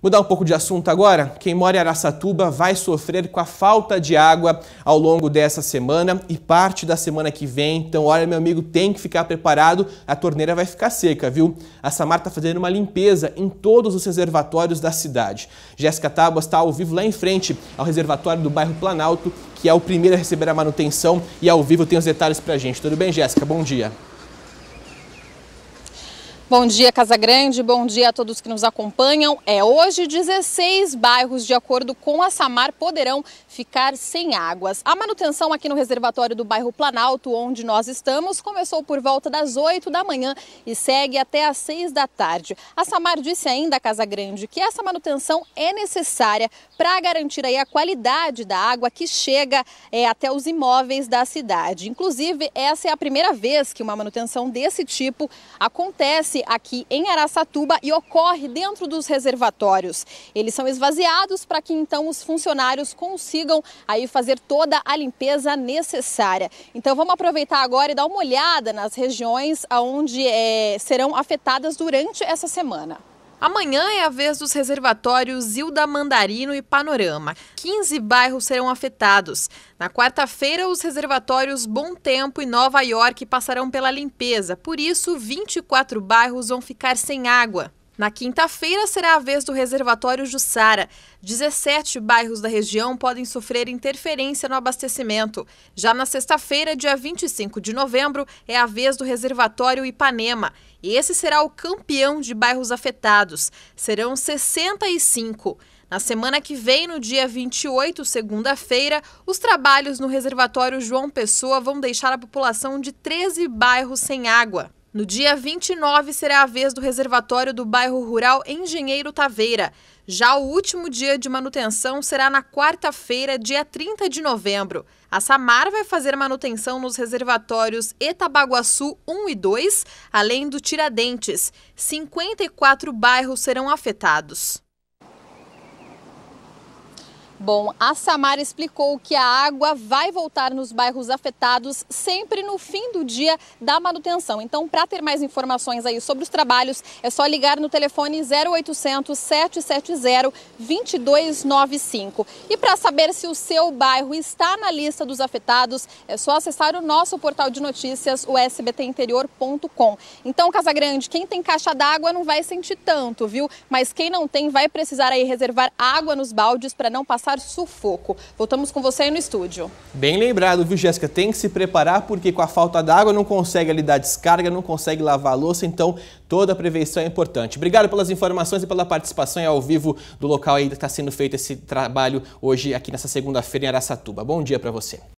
Mudar um pouco de assunto agora. Quem mora em Araçatuba vai sofrer com a falta de água ao longo dessa semana e parte da semana que vem. Então, olha, meu amigo, tem que ficar preparado. A torneira vai ficar seca, viu? A Samar está fazendo uma limpeza em todos os reservatórios da cidade. Jéssica Tábuas está ao vivo lá em frente ao reservatório do bairro Planalto, que é o primeiro a receber a manutenção. E ao vivo tem os detalhes para a gente. Tudo bem, Jéssica? Bom dia. Bom dia, Casa Grande. Bom dia a todos que nos acompanham. É hoje 16 bairros, de acordo com a Samar, poderão ficar sem águas. A manutenção aqui no reservatório do bairro Planalto, onde nós estamos, começou por volta das 8 da manhã e segue até às 6 da tarde. A Samar disse ainda à Casa Grande que essa manutenção é necessária para garantir aí a qualidade da água que chega é, até os imóveis da cidade. Inclusive, essa é a primeira vez que uma manutenção desse tipo acontece acontece aqui em Araçatuba e ocorre dentro dos reservatórios. Eles são esvaziados para que então os funcionários consigam aí fazer toda a limpeza necessária. Então vamos aproveitar agora e dar uma olhada nas regiões onde é, eh, serão afetadas durante essa semana. Amanhã é a vez dos reservatórios Hilda Mandarino e Panorama. 15 bairros serão afetados. Na quarta-feira, os reservatórios Bom Tempo e Nova York passarão pela limpeza, por isso, 24 bairros vão ficar sem água. Na quinta-feira será a vez do reservatório Jussara. 17 bairros da região podem sofrer interferência no abastecimento. Já na sexta-feira, dia 25 de novembro, é a vez do reservatório Ipanema. E esse será o campeão de bairros afetados. Serão 65. Na semana que vem, no dia 28, segunda-feira, os trabalhos no reservatório João Pessoa vão deixar a população de 13 bairros sem água. No dia 29 será a vez do reservatório do bairro rural Engenheiro Taveira. Já o último dia de manutenção será na quarta-feira, dia 30 de novembro. A Samar vai fazer manutenção nos reservatórios Etabaguaçu 1 e 2, além do Tiradentes. 54 bairros serão afetados. Bom, a Samara explicou que a água vai voltar nos bairros afetados sempre no fim do dia da manutenção. Então, para ter mais informações aí sobre os trabalhos, é só ligar no telefone 0800 770 2295. E para saber se o seu bairro está na lista dos afetados, é só acessar o nosso portal de notícias, o sbtinterior.com. Então, Casagrande, quem tem caixa d'água não vai sentir tanto, viu? Mas quem não tem vai precisar aí reservar água nos baldes para não passar passar sufoco. Voltamos com você aí no estúdio. Bem lembrado, viu, Jéssica? Tem que se preparar porque com a falta d'água não consegue ali dar descarga, não consegue lavar a louça, então toda a prevenção é importante. Obrigado pelas informações e pela participação ao vivo do local aí que está sendo feito esse trabalho hoje aqui nessa segunda-feira em Araçatuba. Bom dia para você.